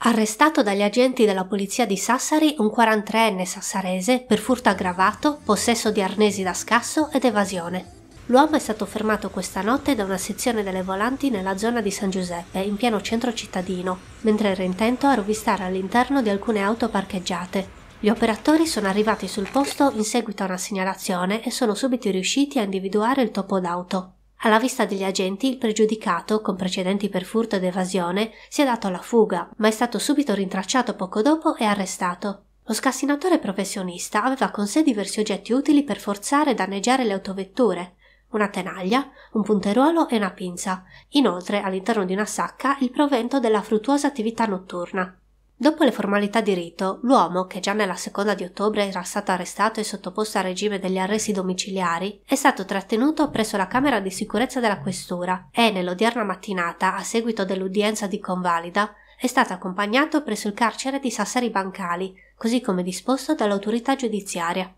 Arrestato dagli agenti della polizia di Sassari un 43enne sassarese per furto aggravato, possesso di arnesi da scasso ed evasione. L'uomo è stato fermato questa notte da una sezione delle volanti nella zona di San Giuseppe, in pieno centro cittadino, mentre era intento a rovistare all'interno di alcune auto parcheggiate. Gli operatori sono arrivati sul posto in seguito a una segnalazione e sono subito riusciti a individuare il topo d'auto. Alla vista degli agenti, il pregiudicato, con precedenti per furto ed evasione, si è dato alla fuga, ma è stato subito rintracciato poco dopo e arrestato. Lo scassinatore professionista aveva con sé diversi oggetti utili per forzare e danneggiare le autovetture, una tenaglia, un punteruolo e una pinza. Inoltre, all'interno di una sacca, il provento della fruttuosa attività notturna. Dopo le formalità di rito, l'uomo, che già nella seconda di ottobre era stato arrestato e sottoposto al regime degli arresti domiciliari, è stato trattenuto presso la Camera di Sicurezza della Questura e, nell'odierna mattinata, a seguito dell'udienza di convalida, è stato accompagnato presso il carcere di Sassari Bancali, così come disposto dall'autorità giudiziaria.